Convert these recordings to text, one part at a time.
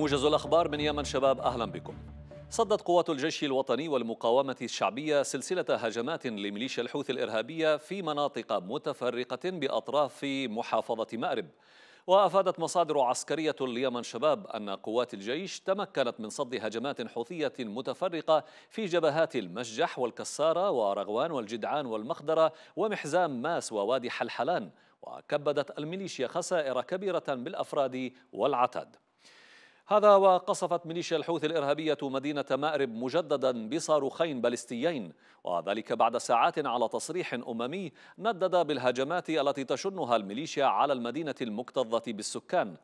موجز الأخبار من يمن شباب أهلا بكم صدت قوات الجيش الوطني والمقاومة الشعبية سلسلة هجمات لميليشيا الحوثي الإرهابية في مناطق متفرقة بأطراف محافظة مأرب وأفادت مصادر عسكرية ليمن شباب أن قوات الجيش تمكنت من صد هجمات حوثية متفرقة في جبهات المشجح والكسارة ورغوان والجدعان والمخدرة ومحزام ماس ووادي حلحلان وكبدت الميليشيا خسائر كبيرة بالأفراد والعتاد هذا وقصفت ميليشيا الحوثي الإرهابية مدينة مأرب مجددا بصاروخين باليستيين وذلك بعد ساعات على تصريح أممي ندد بالهجمات التي تشنها الميليشيا على المدينة المكتظة بالسكان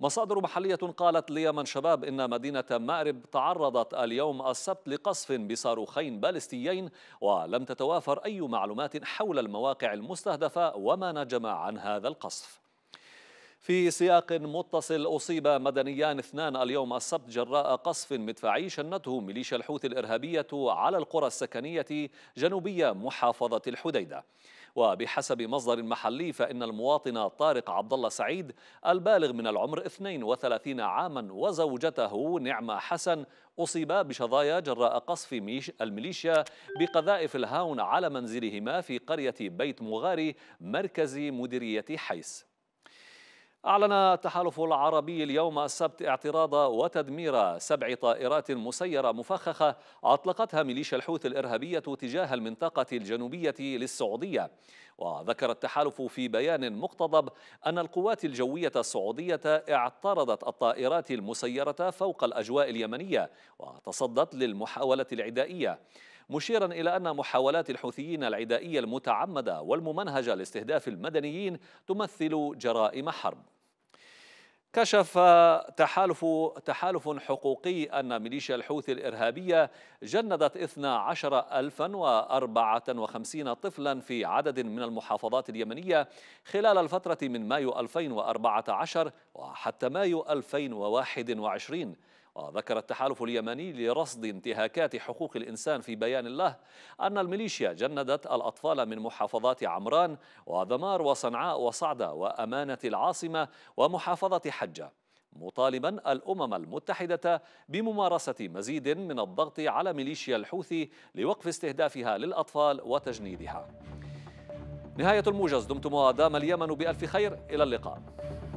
مصادر محلية قالت ليمن شباب إن مدينة مأرب تعرضت اليوم السبت لقصف بصاروخين باليستيين ولم تتوافر أي معلومات حول المواقع المستهدفة وما نجم عن هذا القصف في سياق متصل أصيب مدنيان اثنان اليوم السبت جراء قصف مدفعي شنته ميليشيا الحوث الإرهابية على القرى السكنية جنوبية محافظة الحديدة وبحسب مصدر محلي فإن المواطن طارق عبد الله سعيد البالغ من العمر 32 عاما وزوجته نعمة حسن أصيبا بشظايا جراء قصف الميليشيا بقذائف الهاون على منزلهما في قرية بيت مغاري مركز مديرية حيس أعلن التحالف العربي اليوم السبت اعتراض وتدمير سبع طائرات مسيرة مفخخة أطلقتها ميليشيا الحوث الإرهابية تجاه المنطقة الجنوبية للسعودية وذكر التحالف في بيان مقتضب أن القوات الجوية السعودية اعترضت الطائرات المسيرة فوق الأجواء اليمنية وتصدت للمحاولة العدائية مشيرا إلى أن محاولات الحوثيين العدائية المتعمدة والممنهجة لاستهداف المدنيين تمثل جرائم حرب كشف تحالف تحالف حقوقي أن ميليشيا الحوثي الإرهابية جندت 12054 طفلا في عدد من المحافظات اليمنية خلال الفترة من مايو 2014 وحتى مايو 2021 وذكر آه، التحالف اليمني لرصد انتهاكات حقوق الإنسان في بيان له أن الميليشيا جندت الأطفال من محافظات عمران ودمار وصنعاء وصعدة وأمانة العاصمة ومحافظة حجة مطالبا الأمم المتحدة بممارسة مزيد من الضغط على ميليشيا الحوثي لوقف استهدافها للأطفال وتجنيدها نهاية الموجز دمتم ودام اليمن بألف خير إلى اللقاء